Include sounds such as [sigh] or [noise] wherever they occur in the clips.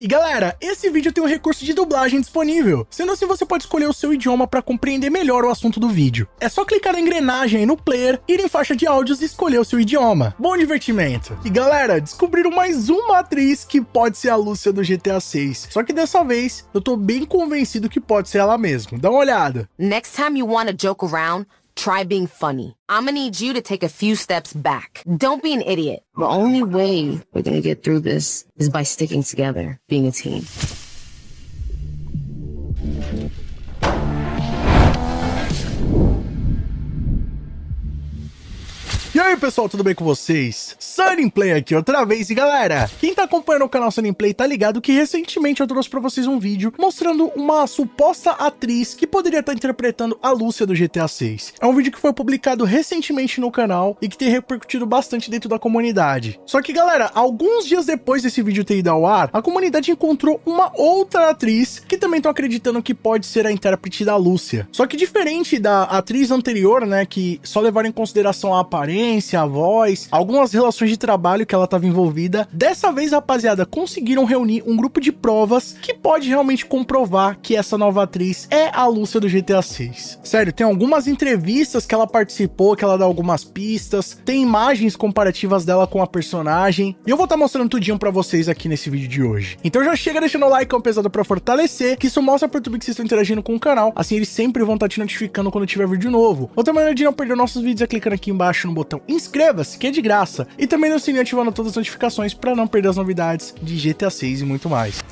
E galera, esse vídeo tem um recurso de dublagem disponível, sendo assim você pode escolher o seu idioma para compreender melhor o assunto do vídeo. É só clicar na engrenagem aí no player, ir em faixa de áudios e escolher o seu idioma. Bom divertimento! E galera, descobriram mais uma atriz que pode ser a Lúcia do GTA 6, só que dessa vez eu tô bem convencido que pode ser ela mesmo. Dá uma olhada. Next time you wanna joke around, Try being funny. I'm gonna need you to take a few steps back. Don't be an idiot. The only way we're gonna get through this is by sticking together, being a team. aí, pessoal, tudo bem com vocês? Sunnyplay aqui outra vez, e galera, quem tá acompanhando o canal Sunnyplay tá ligado que recentemente eu trouxe pra vocês um vídeo mostrando uma suposta atriz que poderia estar tá interpretando a Lúcia do GTA 6. É um vídeo que foi publicado recentemente no canal e que tem repercutido bastante dentro da comunidade. Só que, galera, alguns dias depois desse vídeo ter ido ao ar, a comunidade encontrou uma outra atriz que também estão acreditando que pode ser a intérprete da Lúcia. Só que diferente da atriz anterior, né, que só levaram em consideração a aparência, a voz, algumas relações de trabalho que ela estava envolvida. Dessa vez, rapaziada, conseguiram reunir um grupo de provas que pode realmente comprovar que essa nova atriz é a Lúcia do GTA 6. Sério, tem algumas entrevistas que ela participou, que ela dá algumas pistas, tem imagens comparativas dela com a personagem, e eu vou estar tá mostrando tudinho para vocês aqui nesse vídeo de hoje. Então já chega deixando o like, é um pesado para fortalecer, que isso mostra pro YouTube que vocês estão interagindo com o canal, assim eles sempre vão estar tá te notificando quando tiver vídeo novo. Outra maneira de não perder nossos vídeos é clicando aqui embaixo no botão inscreva-se, que é de graça. E também dê o sininho ativando todas as notificações para não perder as novidades de GTA 6 e muito mais.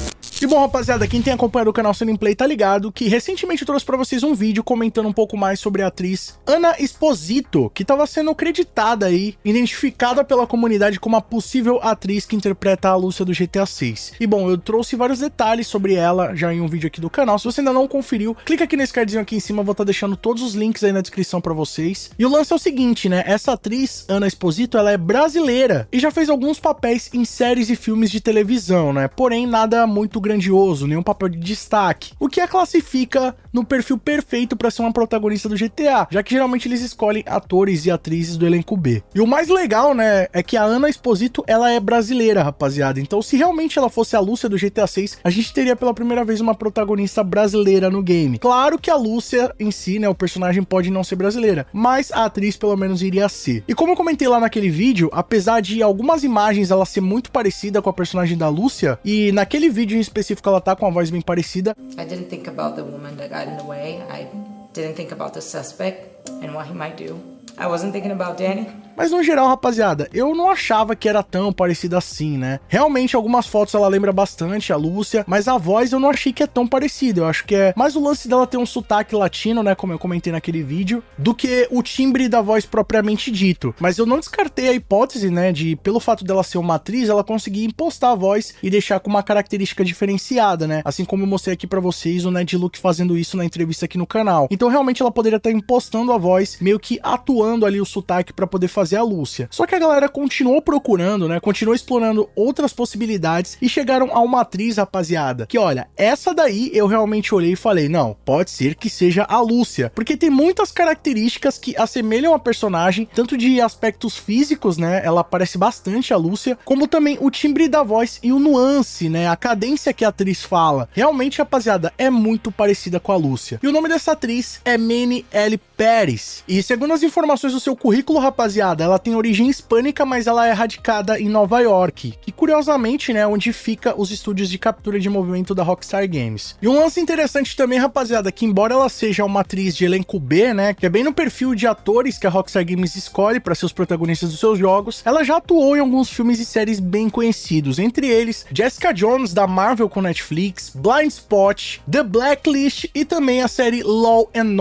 E bom, rapaziada, quem tem acompanhado o canal Cineplay Play tá ligado que recentemente eu trouxe pra vocês um vídeo comentando um pouco mais sobre a atriz Ana Esposito, que tava sendo creditada aí, identificada pela comunidade como a possível atriz que interpreta a Lúcia do GTA 6. E bom, eu trouxe vários detalhes sobre ela já em um vídeo aqui do canal. Se você ainda não conferiu, clica aqui nesse cardzinho aqui em cima, vou estar tá deixando todos os links aí na descrição para vocês. E o lance é o seguinte, né? Essa atriz, Ana Esposito, ela é brasileira e já fez alguns papéis em séries e filmes de televisão, né? Porém, nada muito grandioso, nenhum papel de destaque, o que a classifica no perfil perfeito para ser uma protagonista do GTA, já que geralmente eles escolhem atores e atrizes do elenco B. E o mais legal, né, é que a Ana Exposito, ela é brasileira, rapaziada. Então, se realmente ela fosse a Lúcia do GTA 6, a gente teria pela primeira vez uma protagonista brasileira no game. Claro que a Lúcia em si, né, o personagem pode não ser brasileira, mas a atriz pelo menos iria ser. E como eu comentei lá naquele vídeo, apesar de algumas imagens ela ser muito parecida com a personagem da Lúcia, e naquele vídeo em específico ela tá com uma voz bem parecida. I didn't think about the woman that got in the way. I didn't think about the suspect and what he might do. I wasn't thinking about Danny. Mas no geral, rapaziada, eu não achava que era tão parecida assim, né? Realmente, algumas fotos ela lembra bastante a Lúcia, mas a voz eu não achei que é tão parecida. Eu acho que é mais o lance dela ter um sotaque latino, né? Como eu comentei naquele vídeo, do que o timbre da voz propriamente dito. Mas eu não descartei a hipótese, né? De, pelo fato dela ser uma atriz, ela conseguir impostar a voz e deixar com uma característica diferenciada, né? Assim como eu mostrei aqui para vocês o Ned Luke fazendo isso na entrevista aqui no canal. Então, realmente, ela poderia estar impostando a voz, meio que atuando ali o sotaque para poder fazer a Lúcia. Só que a galera continuou procurando, né? Continuou explorando outras possibilidades e chegaram a uma atriz, rapaziada, que olha, essa daí eu realmente olhei e falei, não, pode ser que seja a Lúcia, porque tem muitas características que assemelham a personagem, tanto de aspectos físicos, né? Ela parece bastante a Lúcia, como também o timbre da voz e o nuance, né? A cadência que a atriz fala. Realmente, rapaziada, é muito parecida com a Lúcia. E o nome dessa atriz é Manny L. Pérez. E segundo as informações informações do seu currículo, rapaziada. Ela tem origem hispânica, mas ela é radicada em Nova York, que curiosamente, né, é onde fica os estúdios de captura de movimento da Rockstar Games. E um lance interessante também, rapaziada, que embora ela seja uma atriz de elenco B, né, que é bem no perfil de atores que a Rockstar Games escolhe para seus protagonistas dos seus jogos, ela já atuou em alguns filmes e séries bem conhecidos, entre eles Jessica Jones da Marvel com Netflix, Blind Spot, The Blacklist e também a série Law and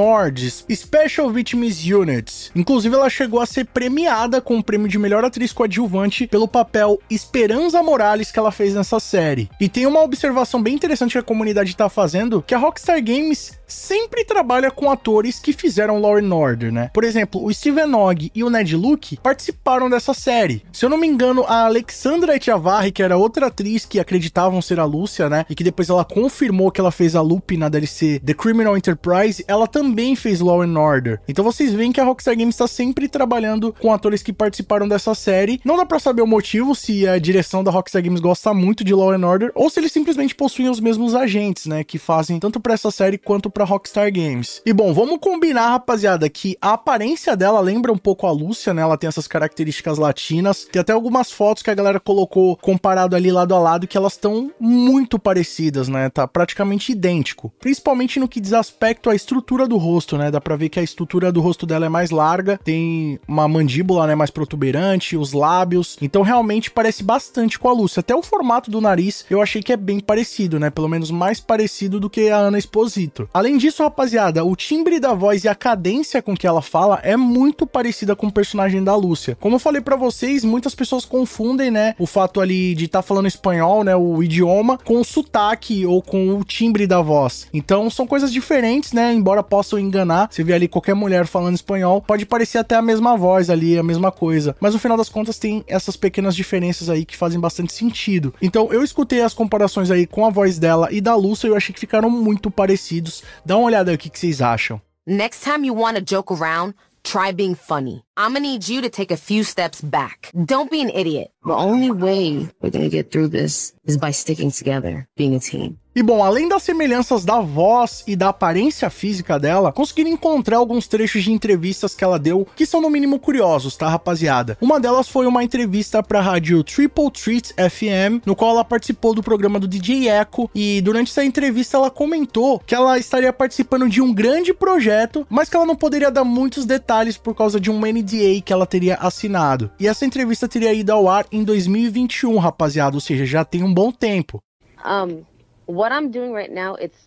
Special Victims Units. Inclusive, ela chegou a ser premiada com o prêmio de melhor atriz coadjuvante pelo papel Esperanza Morales que ela fez nessa série. E tem uma observação bem interessante que a comunidade está fazendo, que a Rockstar Games sempre trabalha com atores que fizeram Law and Order, né? Por exemplo, o Steven Ogg e o Ned Luke participaram dessa série. Se eu não me engano, a Alexandra Etiavarri, que era outra atriz que acreditavam ser a Lúcia, né? E que depois ela confirmou que ela fez a Lupe na DLC The Criminal Enterprise, ela também fez Law and Order. Então vocês veem que a Rockstar Games está sempre trabalhando com atores que participaram dessa série. Não dá para saber o motivo se a direção da Rockstar Games gosta muito de Law and Order ou se eles simplesmente possuem os mesmos agentes, né, que fazem tanto para essa série quanto para Rockstar Games. E bom, vamos combinar, rapaziada, que a aparência dela lembra um pouco a Lúcia, né? Ela tem essas características latinas. Tem até algumas fotos que a galera colocou comparado ali lado a lado que elas estão muito parecidas, né? Tá praticamente idêntico. Principalmente no que diz aspecto à estrutura do rosto, né? Dá pra ver que a estrutura do rosto dela é mais larga, tem uma mandíbula, né, mais protuberante, os lábios. Então realmente parece bastante com a Lúcia. Até o formato do nariz eu achei que é bem parecido, né? Pelo menos mais parecido do que a Ana Exposito. A Além disso, rapaziada, o timbre da voz e a cadência com que ela fala é muito parecida com o personagem da Lúcia. Como eu falei para vocês, muitas pessoas confundem, né, o fato ali de estar tá falando espanhol, né, o idioma, com o sotaque ou com o timbre da voz. Então, são coisas diferentes, né, embora possam enganar. Você vê ali qualquer mulher falando espanhol, pode parecer até a mesma voz ali, a mesma coisa. Mas no final das contas tem essas pequenas diferenças aí que fazem bastante sentido. Então, eu escutei as comparações aí com a voz dela e da Lúcia e eu achei que ficaram muito parecidos. Dá uma olhada que vocês acham. Next time you want to joke around, try being funny. I'm gonna need you to take a few steps back. Don't be an idiot. The only way we're gonna get through this is by sticking together, being a team. E bom, além das semelhanças da voz e da aparência física dela, conseguiram encontrar alguns trechos de entrevistas que ela deu que são no mínimo curiosos, tá, rapaziada? Uma delas foi uma entrevista para a rádio Triple Treat FM, no qual ela participou do programa do DJ Echo e durante essa entrevista ela comentou que ela estaria participando de um grande projeto, mas que ela não poderia dar muitos detalhes por causa de um NDA que ela teria assinado. E essa entrevista teria ido ao ar em 2021, rapaziada, ou seja, já tem um bom tempo. Um, what I'm doing right now, it's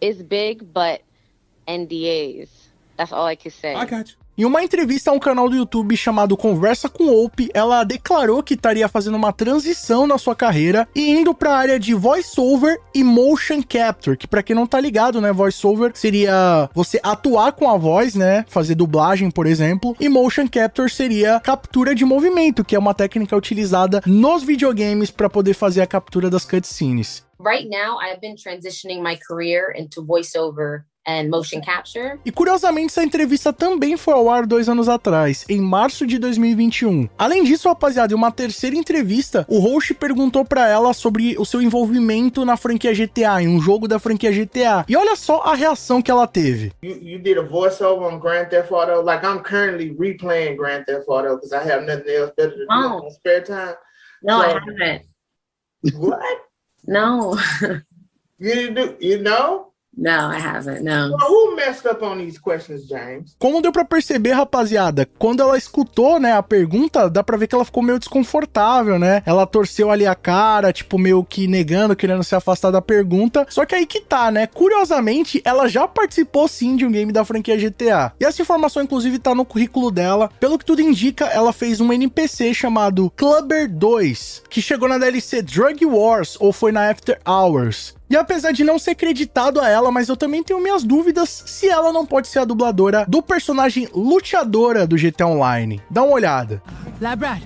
it's big, but NDAs. That's all I can say. I got you. Em uma entrevista a um canal do YouTube chamado Conversa com Ope, ela declarou que estaria fazendo uma transição na sua carreira e indo para a área de voiceover e motion capture, que para quem não tá ligado, né, voiceover seria você atuar com a voz, né, fazer dublagem, por exemplo, e motion capture seria captura de movimento, que é uma técnica utilizada nos videogames para poder fazer a captura das cutscenes. Right now, I've been transitioning my career into voiceover and motion é. capture. E curiosamente, essa entrevista também foi ao ar dois anos atrás, em março de 2021. Além disso, rapaziada, em uma terceira entrevista, o host perguntou para ela sobre o seu envolvimento na franquia GTA, em um jogo da franquia GTA. E olha só a reação que ela teve. You, you did a voiceover on Grand Theft Auto, like I'm currently replaying Grand Theft Auto because I have nothing else better to do oh. in spare time. No, so, I haven't. What? No. [laughs] you didn't do, you know? Não, I haven't. No. who messed up on these questions, James? Como deu para perceber, rapaziada, quando ela escutou, né, a pergunta, dá para ver que ela ficou meio desconfortável, né? Ela torceu ali a cara, tipo meio que negando, querendo se afastar da pergunta. Só que aí que tá, né? Curiosamente, ela já participou sim de um game da franquia GTA. E essa informação inclusive tá no currículo dela. Pelo que tudo indica, ela fez um NPC chamado Clubber 2, que chegou na DLC Drug Wars ou foi na After Hours. E apesar de não ser creditado a ela, mas eu também tenho minhas dúvidas se ela não pode ser a dubladora do personagem luteadora do GTA Online. Dá uma olhada. Labrad,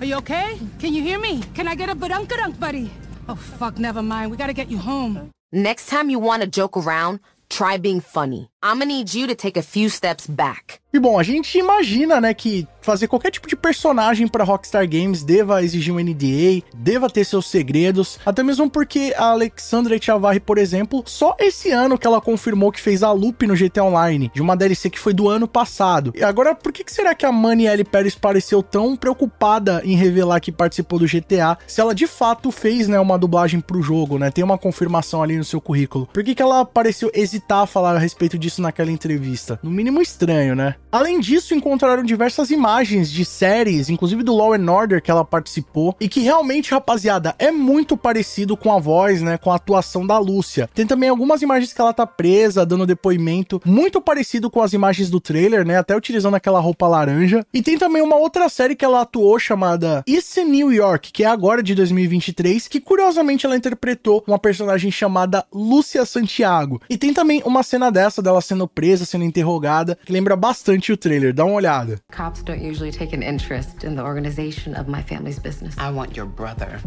are you okay? Can you hear me? Can I get a badunkadunk, buddy? Oh fuck, never mind. We gotta get you home. Next time you wanna joke around, try being funny. I'm gonna need you to take a few steps back. E bom, a gente imagina, né, que fazer qualquer tipo de personagem para Rockstar Games deva exigir um NDA, deva ter seus segredos, até mesmo porque a Alexandra Chavarri, por exemplo, só esse ano que ela confirmou que fez a loop no GTA Online, de uma DLC que foi do ano passado. E agora, por que, será que a Manielle Pérez pareceu tão preocupada em revelar que participou do GTA, se ela de fato fez, né, uma dublagem pro jogo, né, tem uma confirmação ali no seu currículo? Por que, que ela pareceu hesitar a falar a respeito disso isso naquela entrevista. No mínimo estranho, né? Além disso, encontraram diversas imagens de séries, inclusive do Law and Order que ela participou, e que realmente, rapaziada, é muito parecido com a voz, né? Com a atuação da Lúcia. Tem também algumas imagens que ela tá presa, dando depoimento, muito parecido com as imagens do trailer, né? Até utilizando aquela roupa laranja. E tem também uma outra série que ela atuou chamada East New York, que é agora de 2023, que curiosamente ela interpretou uma personagem chamada Lúcia Santiago. E tem também uma cena dessa dela ela sendo presa, sendo interrogada, que lembra bastante o trailer. Dá uma olhada. Cops don't usually take an interest in the organization of my family's business. I want your brother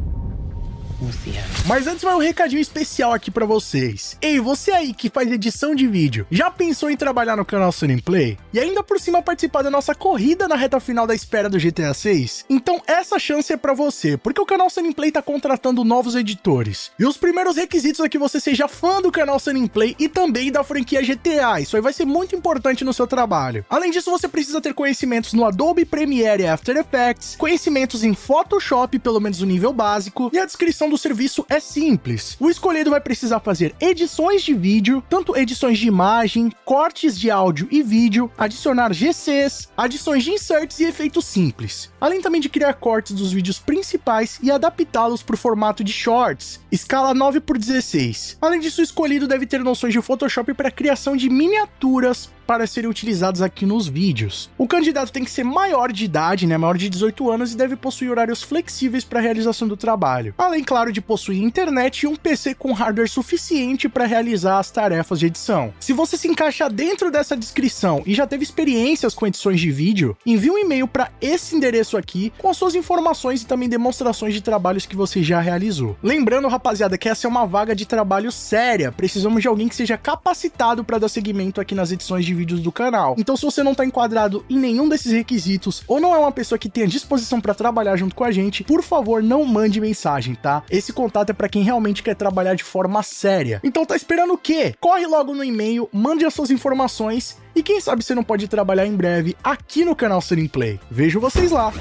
Luciano. Mas antes vai um recadinho especial aqui para vocês. Ei, você aí que faz edição de vídeo, já pensou em trabalhar no canal Sony Play? E ainda por cima participar da nossa corrida na reta final da espera do GTA 6? Então essa chance é para você, porque o canal Sony Play tá contratando novos editores. E os primeiros requisitos é que você seja fã do canal Sony Play e também da franquia GTA. Isso aí vai ser muito importante no seu trabalho. Além disso, você precisa ter conhecimentos no Adobe Premiere e After Effects, conhecimentos em Photoshop, pelo menos o nível básico, e a descrição do serviço é simples. O escolhido vai precisar fazer edições de vídeo, tanto edições de imagem, cortes de áudio e vídeo, adicionar GCs, adições de inserts e efeitos simples, além também de criar cortes dos vídeos principais e adaptá-los para o formato de shorts, escala 9 por 16. Além disso, o escolhido deve ter noções de Photoshop para criação de miniaturas, para serem utilizados aqui nos vídeos. O candidato tem que ser maior de idade, né, maior de 18 anos e deve possuir horários flexíveis para a realização do trabalho. Além, claro, de possuir internet e um PC com hardware suficiente para realizar as tarefas de edição. Se você se encaixa dentro dessa descrição e já teve experiências com edições de vídeo, envie um e-mail para esse endereço aqui com as suas informações e também demonstrações de trabalhos que você já realizou. Lembrando, rapaziada, que essa é uma vaga de trabalho séria. Precisamos de alguém que seja capacitado para dar seguimento aqui nas edições de vídeos do canal. Então, se você não está enquadrado em nenhum desses requisitos ou não é uma pessoa que tenha disposição para trabalhar junto com a gente, por favor, não mande mensagem, tá? Esse contato é para quem realmente quer trabalhar de forma séria. Então, tá esperando o quê? Corre logo no e-mail, mande as suas informações e quem sabe você não pode trabalhar em breve aqui no canal Sering Play. Vejo vocês lá.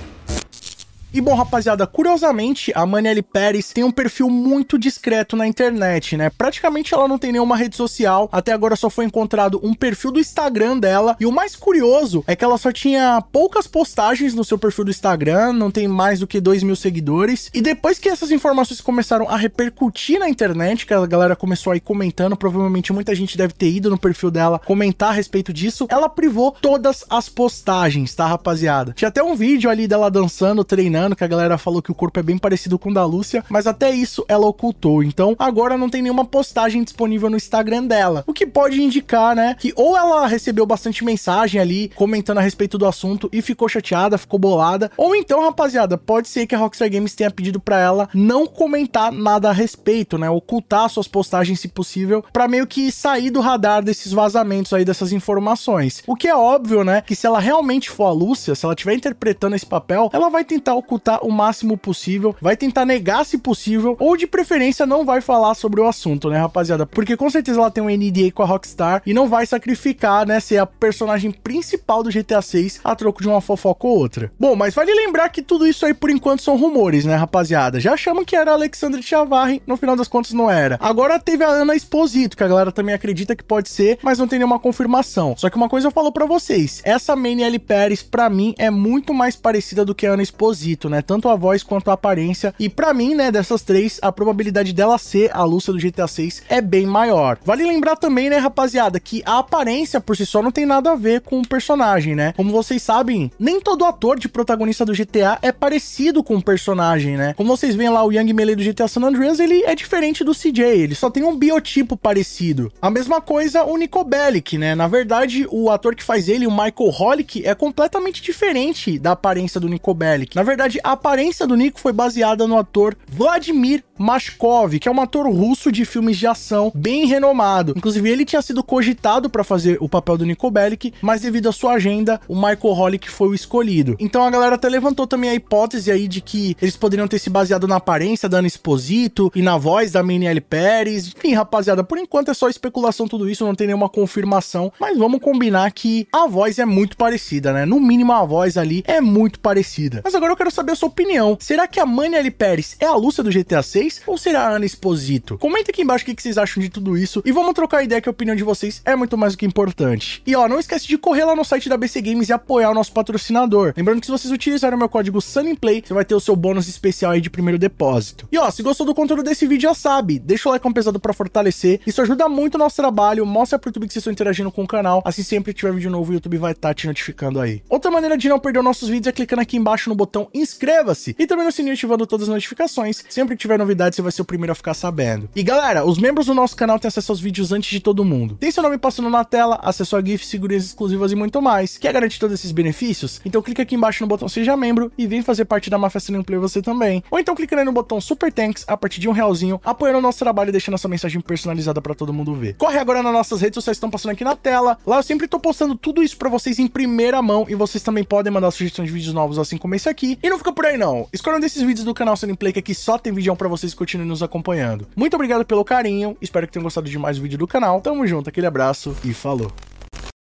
E bom, rapaziada, curiosamente, a Manielle Pérez tem um perfil muito discreto na internet, né? Praticamente ela não tem nenhuma rede social, até agora só foi encontrado um perfil do Instagram dela, e o mais curioso é que ela só tinha poucas postagens no seu perfil do Instagram, não tem mais do que 2 mil seguidores, e depois que essas informações começaram a repercutir na internet, que a galera começou aí comentando, provavelmente muita gente deve ter ido no perfil dela comentar a respeito disso, ela privou todas as postagens, tá, rapaziada? Tinha até um vídeo ali dela dançando, treinando, que a galera falou que o corpo é bem parecido com o da Lúcia, mas até isso ela ocultou. Então, agora não tem nenhuma postagem disponível no Instagram dela. O que pode indicar, né, que ou ela recebeu bastante mensagem ali comentando a respeito do assunto e ficou chateada, ficou bolada, ou então, rapaziada, pode ser que a Rockstar Games tenha pedido para ela não comentar nada a respeito, né, ocultar suas postagens se possível, para meio que sair do radar desses vazamentos aí dessas informações. O que é óbvio, né, que se ela realmente for a Lúcia, se ela estiver interpretando esse papel, ela vai tentar ocultar o máximo possível, vai tentar negar se possível, ou de preferência não vai falar sobre o assunto, né, rapaziada? Porque com certeza ela tem um NDA com a Rockstar e não vai sacrificar, né, ser a personagem principal do GTA 6 a troco de uma fofoca ou outra. Bom, mas vale lembrar que tudo isso aí por enquanto são rumores, né, rapaziada? Já chamam que era Alexandre Chavarri, no final das contas não era. Agora teve a Ana Exposito que a galera também acredita que pode ser, mas não tem nenhuma confirmação. Só que uma coisa eu falo para vocês, essa L. Pérez para mim é muito mais parecida do que a Ana Exposito né? Tanto a voz quanto a aparência. E para mim, né, dessas três, a probabilidade dela ser a Lúcia do GTA 6 é bem maior. Vale lembrar também, né, rapaziada, que a aparência por si só não tem nada a ver com o personagem, né? Como vocês sabem, nem todo ator de protagonista do GTA é parecido com o personagem, né? Como vocês veem lá, o Young Melee do GTA San Andreas, ele é diferente do CJ, ele só tem um biotipo parecido. A mesma coisa o Nico Bellic, né? Na verdade, o ator que faz ele, o Michael Hollick é completamente diferente da aparência do Nico Bellic. Na verdade, verdade, a aparência do Nico foi baseada no ator Vladimir Mashkov, que é um ator russo de filmes de ação bem renomado. Inclusive, ele tinha sido cogitado para fazer o papel do Nico Bellic, mas devido à sua agenda, o Michael Hollick foi o escolhido. Então a galera até levantou também a hipótese aí de que eles poderiam ter se baseado na aparência da Ana Esposito e na voz da Minielle Pérez. Enfim, rapaziada, por enquanto é só especulação tudo isso, não tem nenhuma confirmação, mas vamos combinar que a voz é muito parecida, né? No mínimo a voz ali é muito parecida. Mas agora eu quero saber a sua opinião. Será que a Manielle Pérez é a Lúcia do GTA 6? vocês? Ou será a Ana Esposito? Comenta aqui embaixo o que vocês acham de tudo isso e vamos trocar ideia que a opinião de vocês é muito mais do que importante. E ó, não esquece de correr lá no site da BC Games e apoiar o nosso patrocinador. Lembrando que se vocês utilizarem o meu código SUNNYPLAY, você vai ter o seu bônus especial aí de primeiro depósito. E ó, se gostou do conteúdo desse vídeo, já sabe, deixa o like é um pesado para fortalecer. Isso ajuda muito o nosso trabalho, mostra pro YouTube que vocês estão interagindo com o canal. Assim sempre tiver vídeo novo, o YouTube vai estar tá te notificando aí. Outra maneira de não perder nossos vídeos é clicando aqui embaixo no botão inscreva-se e também no sininho ativando todas as notificações. Sempre que tiver novidade novidades, você vai ser o primeiro a ficar sabendo. E galera, os membros do nosso canal têm acesso aos vídeos antes de todo mundo. Tem seu nome passando na tela, acesso a GIFs, figurinhas exclusivas e muito mais. Quer garantir todos esses benefícios? Então clica aqui embaixo no botão Seja Membro e vem fazer parte da Mafia Slim Play você também. Ou então clica aí no botão Super Thanks, a partir de um realzinho, apoiando o nosso trabalho e deixando a sua mensagem personalizada para todo mundo ver. Corre agora nas nossas redes sociais, estão passando aqui na tela. Lá eu sempre tô postando tudo isso para vocês em primeira mão e vocês também podem mandar sugestões de vídeos novos assim como esse aqui. E não fica por aí não. Escolha um desses vídeos do canal Slim Play que aqui só tem vídeo para vocês vocês continuem nos acompanhando. Muito obrigado pelo carinho, espero que tenham gostado de mais um vídeo do canal. Tamo junto, aquele abraço e falou!